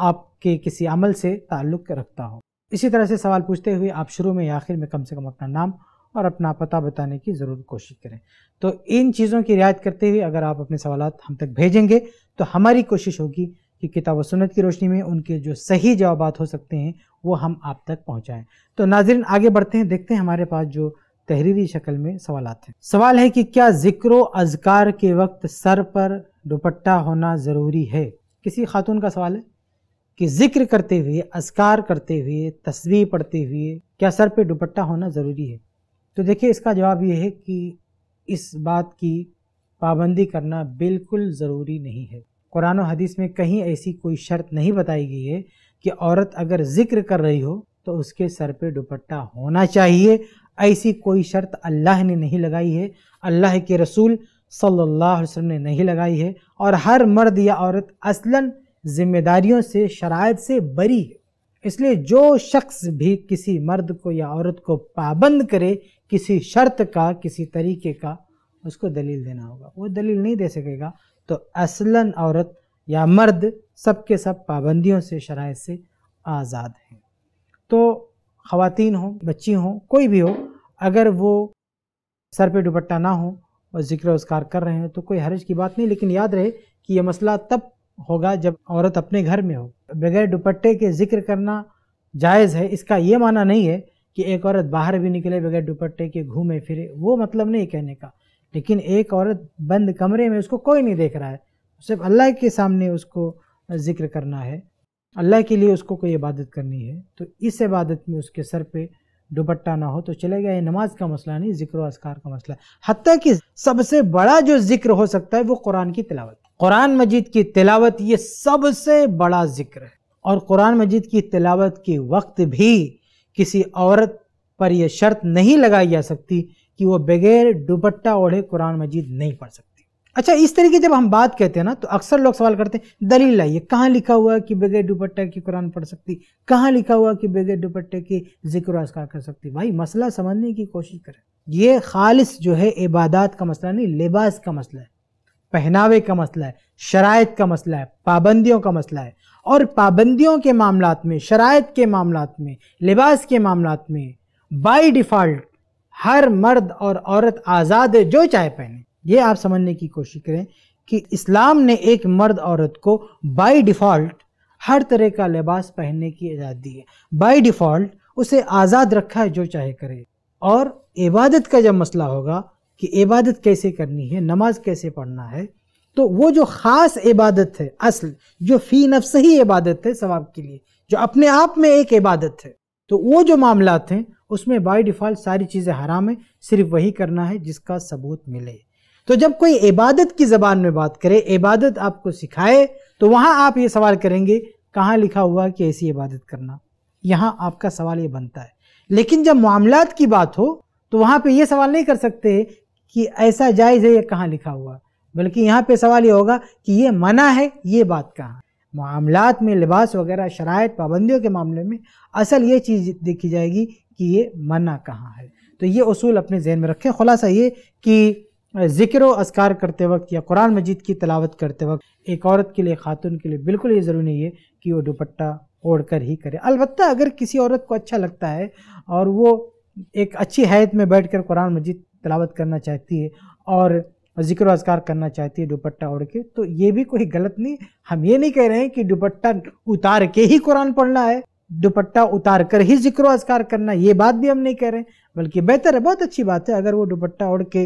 आपके किसी अमल से ताल्लुक़ रखता हो इसी तरह से सवाल पूछते हुए आप शुरू में या आखिर में कम से कम अपना नाम और अपना पता बताने की ज़रूर कोशिश करें तो इन चीज़ों की रियायत करते हुए अगर आप अपने सवाल हम तक भेजेंगे तो हमारी कोशिश होगी कि किताब व की रोशनी में उनके जो सही जवाब हो सकते हैं वो हम आप तक पहुँचाएँ तो नाजरन आगे बढ़ते हैं देखते हैं हमारे पास जो तहरीरी शक्ल में सवाल आते हैं सवाल है कि क्या जिक्र अजकार के वक्त सर पर दुपट्टा होना ज़रूरी है किसी खातून का सवाल है कि जिक्र करते हुए अजकार करते हुए तस्वीर पढ़ते हुए क्या सर पे दुपट्टा होना ज़रूरी है तो देखिए इसका जवाब यह है कि इस बात की पाबंदी करना बिल्कुल ज़रूरी नहीं है कुरान और हदीस में कहीं ऐसी कोई शर्त नहीं बताई गई है कि औरत अगर जिक्र कर रही हो तो उसके सर पे दुपट्टा होना चाहिए ऐसी कोई शर्त अल्लाह ने नहीं लगाई है अल्लाह के रसूल सल्लल्लाहु अलैहि वसल्लम ने नहीं लगाई है और हर मर्द या औरत असलन जिम्मेदारियों से शराय से बरी है इसलिए जो शख्स भी किसी मर्द को या औरत को पाबंद करे किसी शर्त का किसी तरीके का उसको दलील देना होगा वो दलील नहीं दे सकेगा तो असलन औरत या मर्द सब सब पाबंदियों से शराय से आज़ाद हैं तो खातन हो बच्ची हो कोई भी हो अगर वो सर पे दुपट्टा ना हो और जिक्र उसकार कर रहे हैं तो कोई हर्ज की बात नहीं लेकिन याद रहे कि यह मसला तब होगा जब औरत अपने घर में हो बगैर दुपट्टे के जिक्र करना जायज़ है इसका ये माना नहीं है कि एक औरत बाहर भी निकले बगैर दुपट्टे के घूमे फिरे वो मतलब नहीं कहने का लेकिन एक औरत बंद कमरे में उसको कोई नहीं देख रहा है सिर्फ अल्लाह के सामने उसको जिक्र करना है अल्लाह के लिए उसको कोई इबादत करनी है तो इस इबादत में उसके सर पे दुपट्टा ना हो तो चलेगा ये नमाज का मसला नहीं जिक्र असकार का मसला हती कि सबसे बड़ा जो जिक्र हो सकता है वो कुरान की तिलावत कुरान मजीद की तिलावत ये सबसे बड़ा जिक्र है और कुरान मजीद की तिलावत के वक्त भी किसी औरत पर यह शर्त नहीं लगाई जा सकती कि वो बगैर दुपट्टा ओढ़े कुरान मजीद नहीं पढ़ सकती अच्छा इस तरीके जब हम बात कहते हैं ना तो अक्सर लोग सवाल करते हैं दलील लाइए कहाँ लिखा हुआ है कि बगैर दुपट्टे की कुरान पढ़ सकती कहाँ लिखा हुआ कि बगैर दुपट्टे की जिक्र असकार कर सकती भाई मसला समझने की कोशिश करें ये खालिश जो है इबादत का मसला नहीं लिबास का मसला है पहनावे का मसला है शरात का मसला है पाबंदियों का मसला है और पाबंदियों के मामला में शरात के मामला में लिबास के मामला में बाई डिफ़ॉल्ट हर मर्द और औरत आज़ाद है जो चाहे पहने ये आप समझने की कोशिश करें कि इस्लाम ने एक मर्द औरत को बाय डिफ़ॉल्ट हर तरह का लिबास पहनने की इजाज़त दी है बाय डिफ़ॉल्ट उसे आज़ाद रखा है जो चाहे करे और इबादत का जब मसला होगा कि इबादत कैसे करनी है नमाज कैसे पढ़ना है तो वो जो ख़ास इबादत है असल जो फ़ी नफ्स ही इबादत है सवाब के लिए जो अपने आप में एक इबादत है तो वो जो मामला हैं उसमें बाई डिफ़ॉल्ट सारी चीज़ें हराम है सिर्फ वही करना है जिसका सबूत मिले तो जब कोई इबादत की ज़बान में बात करे इबादत आपको सिखाए तो वहाँ आप ये सवाल करेंगे कहाँ लिखा हुआ कि ऐसी इबादत करना यहाँ आपका सवाल ये बनता है लेकिन जब मामलात की बात हो तो वहाँ पे ये सवाल नहीं कर सकते कि ऐसा जायज़ है या कहाँ लिखा हुआ बल्कि यहाँ पे सवाल ये होगा कि ये मना है ये बात कहाँ मामलात में लिबास वगैरह शराय पाबंदियों के मामले में असल ये चीज़ देखी जाएगी कि ये मना कहाँ है तो ये असूल अपने जहन में रखें खुलासा ये कि ज़िक्र असकार करते वक्त या कुरान मजीद की तलावत करते वक्त एक औरत के लिए खातून के लिए बिल्कुल ये ज़रूरी नहीं है कि वो दुपट्टा ओढ़ कर ही करे अलबत् अगर किसी औरत को अच्छा लगता है और वो एक अच्छी हैत में बैठ कर कुरान मजीद तलावत करना चाहती है और जिक्र असकार करना चाहती है दुपट्टा ओढ़ के तो ये भी कोई गलत नहीं हम ये नहीं कह रहे हैं कि दुपट्टा उतार के ही कुरान पढ़ना है दुपट्टा उतार कर ही जिक्र असकार करना ये बात भी हम नहीं कह रहे हैं बल्कि बेहतर है बहुत अच्छी बात है अगर वो दुपट्टा ओढ़ के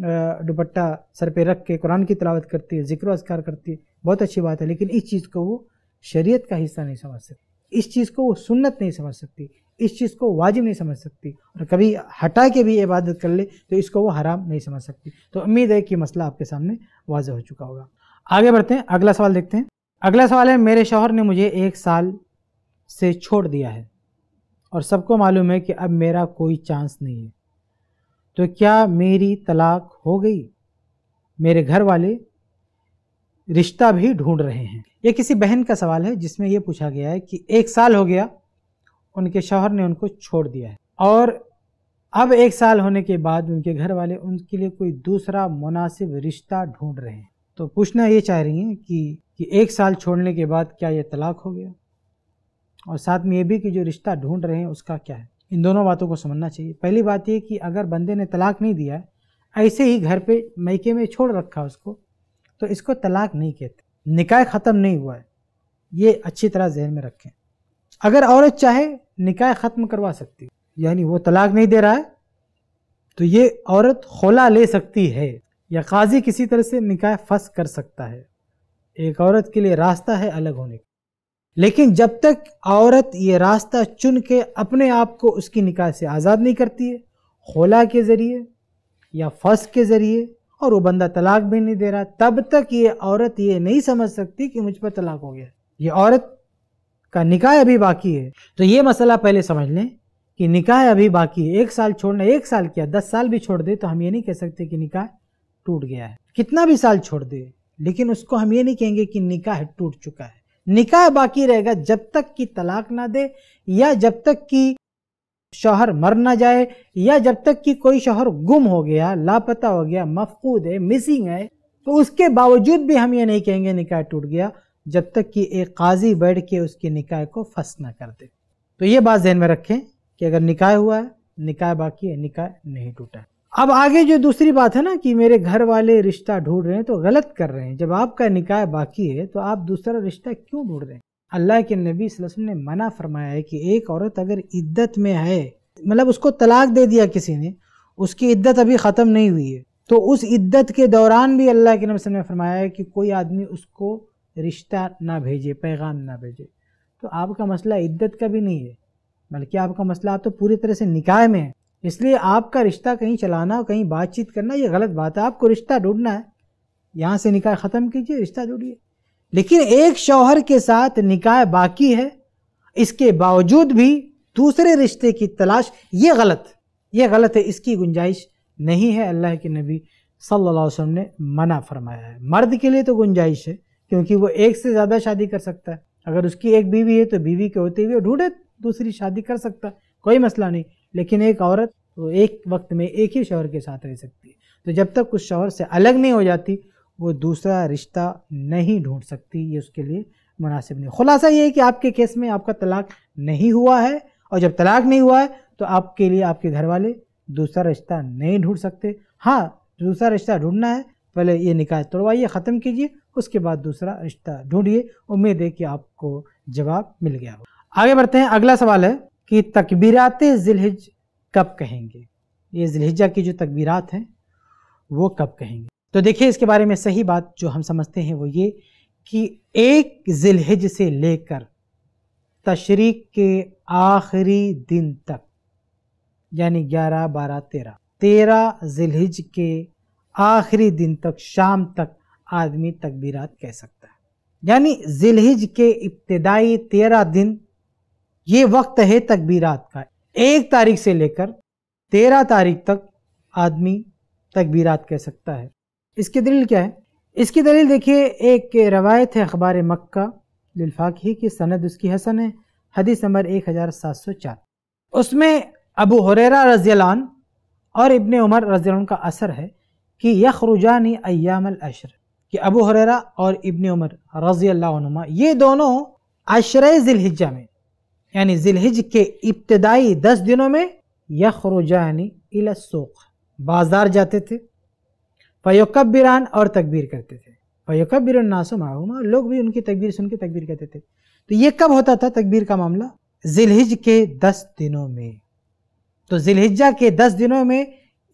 दुपट्टा सर पे रख के कुरान की तलावत करती है जिक्र असकार करती है बहुत अच्छी बात है लेकिन इस चीज़ को वो शरीयत का हिस्सा नहीं समझ सकती इस चीज़ को वो सुन्नत नहीं समझ सकती इस चीज़ को वाजिब नहीं समझ सकती और कभी हटा के भी इबादत कर ले तो इसको वो हराम नहीं समझ सकती तो उम्मीद है कि मसला आपके सामने वाजह हो चुका होगा आगे बढ़ते हैं अगला सवाल देखते हैं अगला सवाल है मेरे शोहर ने मुझे एक साल से छोड़ दिया है और सबको मालूम है कि अब मेरा कोई चांस नहीं है तो क्या मेरी तलाक हो गई मेरे घर वाले रिश्ता भी ढूंढ रहे हैं यह किसी बहन का सवाल है जिसमें यह पूछा गया है कि एक साल हो गया उनके शौहर ने उनको छोड़ दिया है और अब एक साल होने के बाद उनके घर वाले उनके लिए कोई दूसरा मुनासिब रिश्ता ढूंढ रहे हैं तो पूछना ये चाह रही हैं कि कि एक साल छोड़ने के बाद क्या ये तलाक हो गया और साथ में ये भी कि जो रिश्ता ढूंढ रहे हैं उसका क्या है इन दोनों बातों को समझना चाहिए पहली बात यह कि अगर बंदे ने तलाक नहीं दिया है ऐसे ही घर पे मैके में छोड़ रखा उसको तो इसको तलाक नहीं कहते निकाय ख़त्म नहीं हुआ है ये अच्छी तरह जहन में रखें अगर औरत चाहे निकाय ख़त्म करवा सकती यानी वो तलाक नहीं दे रहा है तो ये औरत खोला ले सकती है या काजी किसी तरह से निकाय फंस कर सकता है एक औरत के लिए रास्ता है अलग होने का लेकिन जब तक औरत ये रास्ता चुन के अपने आप को उसकी निकाह से आज़ाद नहीं करती है खोला के ज़रिए या फस के ज़रिए और वो बंदा तलाक भी नहीं दे रहा तब तक ये औरत ये नहीं समझ सकती कि मुझ पर तलाक हो गया ये औरत का निकाह अभी बाकी है तो ये मसला पहले समझ लें कि निकाह अभी बाकी है एक साल छोड़ना एक साल किया दस साल भी छोड़ दे तो हम ये नहीं कह सकते कि निकाह टूट गया है कितना भी साल छोड़ दे लेकिन उसको हम ये नहीं कहेंगे कि निकाह टूट चुका है निकाह बाकी रहेगा जब तक कि तलाक ना दे या जब तक कि शोहर मर ना जाए या जब तक कि कोई शोहर गुम हो गया लापता हो गया मफकूद है मिसिंग है तो उसके बावजूद भी हम ये नहीं कहेंगे निकाय टूट गया जब तक कि एक काजी बैठ के उसके निकाय को फंस ना कर दे तो ये बात जहन में रखें कि अगर निकाय हुआ है निकाय बाकी है निकाय नहीं टूटा है अब आगे जो दूसरी बात है ना कि मेरे घर वाले रिश्ता ढूंढ रहे हैं तो गलत कर रहे हैं जब आपका निकाय बाकी है तो आप दूसरा रिश्ता क्यों ढूंढ रहे हैं अल्लाह के नबी वसल्लम ने मना फरमाया है कि एक औरत अगर इद्दत में है मतलब उसको तलाक दे दिया किसी ने उसकी इद्दत अभी ख़त्म नहीं हुई है तो उस इद्दत के दौरान भी अल्लाह के नबी वसल्लम ने फरमाया है कि कोई आदमी उसको रिश्ता ना भेजे पैगाम ना भेजे तो आपका मसला इद्दत का भी नहीं है बल्कि आपका मसला आप तो पूरी तरह से निकाय में है इसलिए आपका रिश्ता कहीं चलाना कहीं बातचीत करना ये गलत बात है आपको रिश्ता ढूंढना है यहाँ से निकाह ख़त्म कीजिए रिश्ता ढूंढिए लेकिन एक शौहर के साथ निकाह बाकी है इसके बावजूद भी दूसरे रिश्ते की तलाश ये गलत ये गलत है इसकी गुंजाइश नहीं है अल्लाह के नबी सल्लल्लाहु अलैहि वसल्लम ने मना फरमाया है मर्द के लिए तो गुंजाइश है क्योंकि वो एक से ज़्यादा शादी कर सकता है अगर उसकी एक बीवी है तो बीवी के होते हुए ढूंढे दूसरी शादी कर सकता है कोई मसला नहीं लेकिन एक औरत वो तो एक वक्त में एक ही शौहर के साथ रह सकती है तो जब तक उस शौहर से अलग नहीं हो जाती वो दूसरा रिश्ता नहीं ढूंढ सकती ये उसके लिए मुनासिब नहीं खुलासा ये है कि आपके केस में आपका तलाक नहीं हुआ है और जब तलाक नहीं हुआ है तो आपके लिए आपके घर वाले दूसरा रिश्ता नहीं ढूंढ सकते हाँ दूसरा रिश्ता ढूंढना है पहले ये निकाय तोड़वाइए ख़त्म कीजिए उसके बाद दूसरा रिश्ता ढूंढिए उम्मीद है कि आपको जवाब मिल गया आगे बढ़ते हैं अगला सवाल है कि तकबीरात जिलहिज कब कहेंगे ये जिलहिजा की जो तकबीरात हैं वो कब कहेंगे तो देखिए इसके बारे में सही बात जो हम समझते हैं वो ये कि एक जिलहिज से लेकर तशरीक के आखिरी दिन तक यानी ग्यारह बारह तेरह तेरह जिलहिज के आखिरी दिन तक शाम तक आदमी तकबीरात कह सकता है यानी जिलहिज के इब्तदाई तेरह दिन ये वक्त है तकबीरात का एक तारीख से लेकर तेरह तारीख तक आदमी तकबीरात कह सकता है इसकी दलील क्या है इसकी दलील देखिए एक रवायत है अखबार मक्का ही की सनद उसकी हसन है हदीस नंबर एक हज़ार सात सौ चार उसमें अबू हुरेरा रजियलान और इबन उमर रजीलान का असर है कि यखरुजानी अयामल अशर कि अबू हुररा और इबन उमर रजी ये दोनों अशर ज़िलहिज्जा में यानी जिलहिज के इब्तदाई दस दिनों में यखरुजानी इलसूख बाजार जाते थे फ़योकबिरान और तकबीर करते थे फ़योकबिर नासमाहुमा लोग भी उनकी तकबीर सुन के तकबीर कहते थे तो ये कब होता था तकबीर का मामला जिलहिज के दस दिनों में तो जिलहिजा के दस दिनों में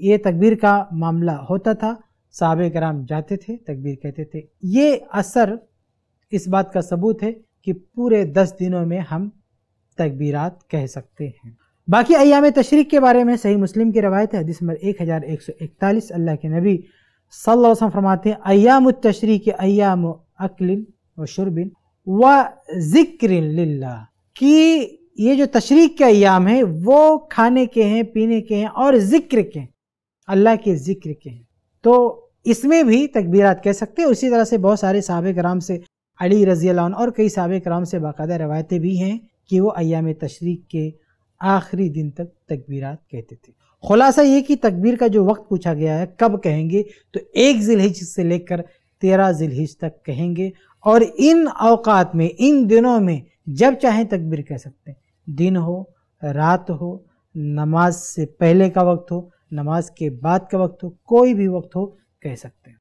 ये तकबीर का मामला होता था साहब कराम जाते थे तकबीर कहते थे ये असर इस बात का सबूत है कि पूरे दस दिनों में हम तकबीरात कह सकते हैं बाकी अयाम तशरीक के बारे में सही मुस्लिम की रवायत है हदीस नंबर एक हज़ार एक सौ इकतालीस अल्लाह के नबी सल्लल्लाहु अलैहि वसल्लम फरमाते हैं अयाम के अयाम अकलिन व शुरबिन व ज़िक्र लिल्ला कि ये जो तशरीक के अयाम है वो खाने के हैं पीने के हैं और ज़िक्र के हैं अल्लाह के ज़िक्र के हैं तो इसमें भी तकबीरात कह सकते हैं उसी तरह से बहुत सारे सहाब कराम से अली रजी और कई सहाब कराम से बाकायदा रवायतें भी हैं कि वो अयाम तशरीक के आखिरी दिन तक तकबीर कहते थे खुलासा ये कि तकबीर का जो वक्त पूछा गया है कब कहेंगे तो एक जिलहिज से लेकर तेरह जिलहिज तक कहेंगे और इन अवकात में इन दिनों में जब चाहें तकबीर कह सकते हैं दिन हो रात हो नमाज से पहले का वक्त हो नमाज के बाद का वक्त हो कोई भी वक्त हो कह सकते हैं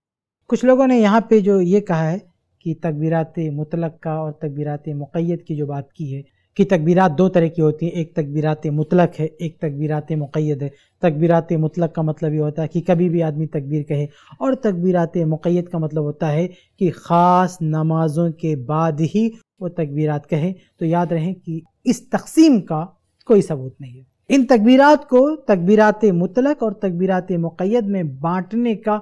कुछ लोगों ने यहाँ पे जो ये कहा है कि तकबीरात मुतलक का और तकबीरात मुक़ैद की जो बात की है कि तकबीरात दो तरह की होती हैं एक तकबीरात मुतलक है एक तकबीरात मुक़ैद है तकबीरात मुतलक का मतलब ये होता है कि कभी भी आदमी तकबीर कहे और तकबीरात मुक़ैद का मतलब होता है कि ख़ास नमाजों के बाद ही वो तकबीरात कहे तो याद रहें कि इस तकसीम का कोई सबूत नहीं है इन तकबीरात को तकबीरात मुतलक और तकबीरात मुक़ैद में बाँटने का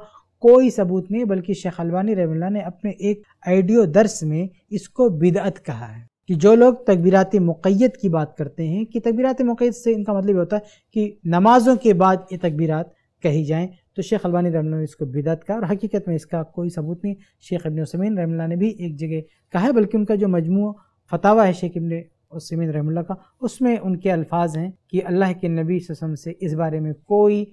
कोई सबूत नहीं बल्कि शेख अलवानी रहमल्ला ने अपने एक आइडियो दर्स में इसको बिदअत कहा है कि जो लोग तकबीरत मुक़ैद की बात करते हैं कि तकबीरत मुक़ैद से इनका मतलब ये होता है कि नमाज़ों के बाद ये तकबीरत कही जाएँ तो शेख अलबानी रमन ने इसको बिदत का और हकीकत में इसका कोई सबूत नहीं शेख अबिन उसमीन ने भी एक जगह कहा है बल्कि उनका जो मजमू फतावा है शेख इबन वसमिन रहमल्ला का उसमें उनके अल्फाज हैं कि अल्लाह के नबी वसम से इस बारे में कोई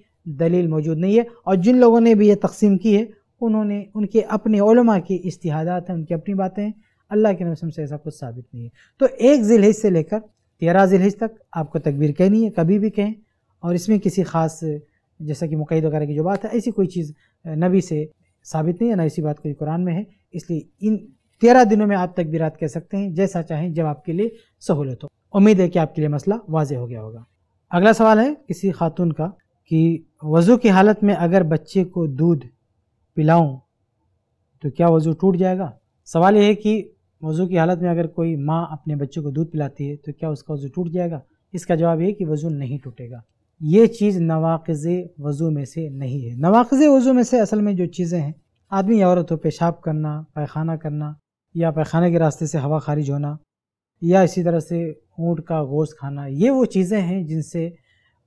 दलील मौजूद नहीं है और जिन लोगों ने भी ये तकसीम की है उन्होंने उनके अपने की के इश्तहादात हैं उनकी अपनी बातें हैं अल्लाह के नबी से ऐसा कुछ साबित नहीं है तो एक जिलहिज से लेकर तेरह जिलहिज तक आपको तकबीर कहनी है कभी भी कहें और इसमें किसी ख़ास जैसा कि मुकैद वगैरह की जो बात है ऐसी कोई चीज़ नबी से साबित नहीं है ना ऐसी बात कोई कुरान में है इसलिए इन तेरह दिनों में आप तकबीरात कह सकते हैं जैसा चाहें जब आपके लिए सहूलत हो उम्मीद है कि आपके लिए मसला वाज हो गया होगा अगला सवाल है किसी खातून का कि वज़ू की हालत में अगर बच्चे को दूध पिलाऊं तो क्या वज़ू टूट जाएगा सवाल यह है कि वजू की हालत में अगर कोई माँ अपने बच्चे को दूध पिलाती है तो क्या उसका वज़ू टूट जाएगा इसका जवाब ये कि वज़ू नहीं टूटेगा ये चीज़ नवाकज़ वज़ू में से नहीं है नवाकज़ वज़ू में से असल में जो चीज़ें हैं आदमी या औरत हो पेशाब करना पैखाना करना या पैखाने के रास्ते से हवा खारिज होना या इसी तरह से ऊँट का गोश्त खाना ये वो चीज़ें हैं जिनसे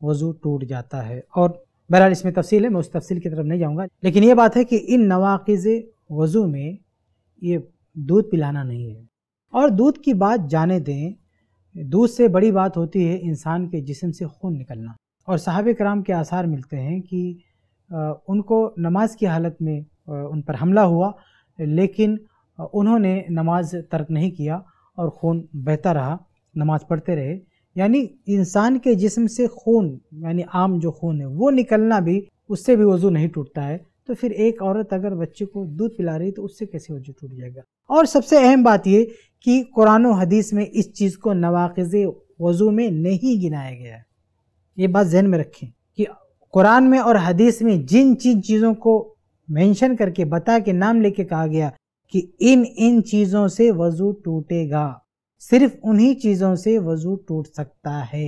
वज़ू टूट जाता है और बहरहाल इसमें तफसील है मैं उस तफसील की तरफ नहीं जाऊँगा लेकिन ये बात है कि इन नवाकज़ वज़ू में ये दूध पिलाना नहीं है और दूध की बात जाने दें दूध से बड़ी बात होती है इंसान के जिसम से खून निकलना और साहब कराम के आसार मिलते हैं कि उनको नमाज की हालत में उन पर हमला हुआ लेकिन उन्होंने नमाज तर्क नहीं किया और खून बहता रहा नमाज पढ़ते रहे यानी इंसान के जिस्म से खून यानी आम जो खून है वो निकलना भी उससे भी वज़ू नहीं टूटता है तो फिर एक औरत अगर बच्चे को दूध पिला रही तो उससे कैसे वजू टूट जाएगा और सबसे अहम बात यह कि कुरान हदीस में इस चीज़ को नवाकज़ वज़ू में नहीं गिनाया गया है ये बात जहन में रखें कि कुरान में और हदीस में जिन जिन चीज़ों को मेंशन करके बता के नाम लेके कहा गया कि इन इन चीज़ों से वज़ू टूटेगा सिर्फ उन्हीं चीज़ों से वज़ू टूट सकता है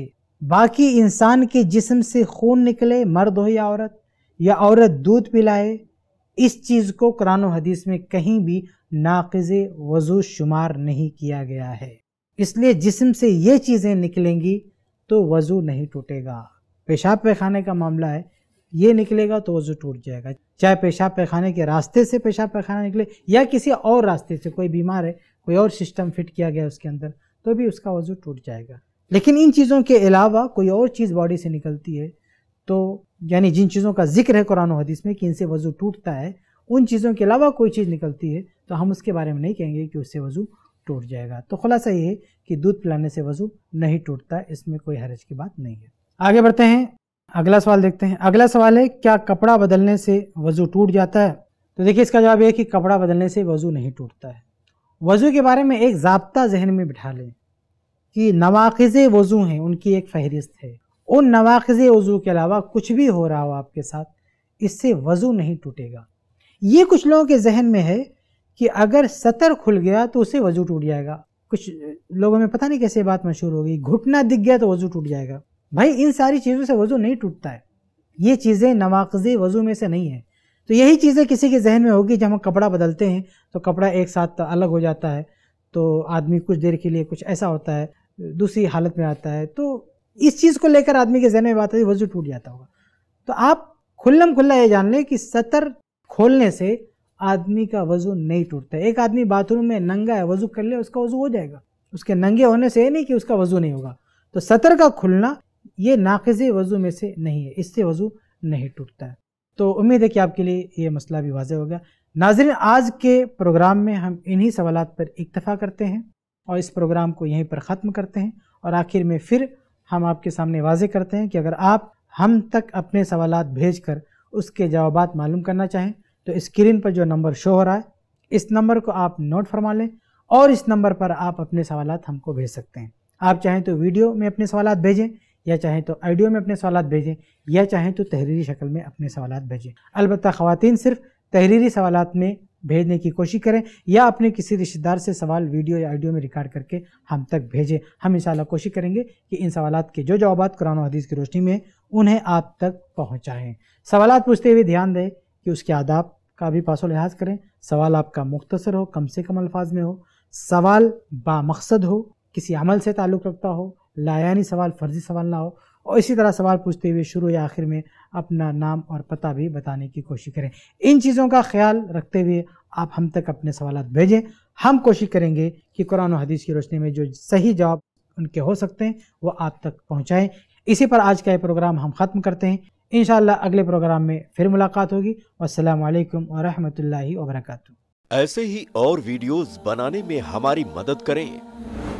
बाकी इंसान के जिस्म से खून निकले मर्द हो या औरत या औरत दूध पिलाए इस चीज़ को कुरान हदीस में कहीं भी नाकज़ वज़ू शुमार नहीं किया गया है इसलिए जिसम से ये चीज़ें निकलेंगी तो वज़ू नहीं टूटेगा पेशाब पैखाने का मामला है ये निकलेगा तो वज़ू टूट जाएगा चाहे पेशाब पैखाने के रास्ते से पेशाब पैखाना निकले या किसी और रास्ते से कोई बीमार है कोई और सिस्टम फिट किया गया उसके अंदर तो भी उसका वज़ू टूट जाएगा लेकिन इन चीज़ों के अलावा कोई और चीज़ बॉडी से निकलती है तो यानी जिन चीज़ों का जिक्र है कुरान हदीस में कि इनसे वज़ू टूटता है उन चीज़ों के अलावा कोई चीज़ निकलती है तो हम उसके बारे में नहीं कहेंगे कि उससे वज़ू टूट जाएगा तो खुलासा ये है कि दूध पिलाने से वज़ू नहीं टूटता इसमें कोई हरज की बात नहीं है आगे बढ़ते हैं अगला सवाल देखते हैं अगला सवाल है क्या कपड़ा बदलने से वज़ू टूट जाता है तो देखिए इसका जवाब यह है कि कपड़ा बदलने से वज़ू नहीं टूटता है वज़ू के बारे में एक जबता जहन में बिठा लें कि नवाखज़ वज़ू हैं उनकी एक फहरिस्त है उन नवाखज़ वज़ू के अलावा कुछ भी हो रहा हो आपके साथ इससे वज़ू नहीं टूटेगा ये कुछ लोगों के जहन में है कि अगर सतर खुल गया तो उससे वज़ू टूट जाएगा कुछ लोगों में पता नहीं कैसे बात मशहूर होगी घुटना दिख गया तो वज़ू टूट जाएगा भाई इन सारी चीज़ों से वज़ू नहीं टूटता है ये चीज़ें नवाकज़ वज़ू में से नहीं है तो यही चीज़ें किसी के जहन में होगी जब हम कपड़ा बदलते हैं तो कपड़ा एक साथ अलग हो जाता है तो आदमी कुछ देर के लिए कुछ ऐसा होता है दूसरी हालत में आता है तो इस चीज़ को लेकर आदमी के जहन में बात आती वजू टूट जाता होगा तो आप खुल्लम खुल्ला ये जान लें कि सतर खोलने से आदमी का वजू नहीं टूटता एक आदमी बाथरूम में नंगा है वजू कर ले उसका वजू हो जाएगा उसके नंगे होने से ये नहीं कि उसका वजू नहीं होगा तो सतर का खुलना ये नाकज़ वजू में से नहीं है इससे वजू नहीं टूटता है तो उम्मीद है कि आपके लिए ये मसला भी वाजह होगा नाजरन आज के प्रोग्राम में हम इन्हीं सवाल पर इतफ़ा करते हैं और इस प्रोग्राम को यहीं पर ख़त्म करते हैं और आखिर में फिर हम आपके सामने वाजे करते हैं कि अगर आप हम तक अपने सवाल भेज कर उसके जवाब मालूम करना चाहें तो स्क्रीन पर जो नंबर शो हो रहा है इस नंबर को आप नोट फरमा लें और इस नंबर पर आप अपने सवाल हमको भेज सकते हैं आप चाहें तो वीडियो में अपने सवाल भेजें या चाहें तो ऑडियो में अपने सवाल भेजें या चाहें तो तहरीरी शक्ल में अपने सवाल भेजें अलबत्त ख़वान सिर्फ तहरीरी सवाल में भेजने की कोशिश करें या अपने किसी रिश्तेदार से सवाल वीडियो या ऑडियो में रिकॉर्ड करके हम तक भेजें हम इन कोशिश करेंगे कि इन सवाल के जो जवाब कुरान और हदीस की रोशनी में उन्हें आप तक पहुँचाएँ सवाल पूछते हुए ध्यान दें कि उसके आदाब का भी पासो लिहाज करें सवाल आपका मुख्तसर हो कम से कम अल्फाज में हो सवाल बामकसद हो किसी अमल से ताल्लुक़ रखता हो लायानी सवाल फर्जी सवाल ना हो और इसी तरह सवाल पूछते हुए शुरू या आखिर में अपना नाम और पता भी बताने की कोशिश करें इन चीज़ों का ख्याल रखते हुए आप हम तक अपने सवाल भेजें हम कोशिश करेंगे कि कुरान और हदीस की रोशनी में जो सही जवाब उनके हो सकते हैं वो आप तक पहुँचाएँ इसी पर आज का ये प्रोग्राम हम ख़त्म करते हैं इन अगले प्रोग्राम में फिर मुलाकात होगी असलकम वरहमल वर्क ऐसे ही और वीडियोज़ बनाने में हमारी मदद करें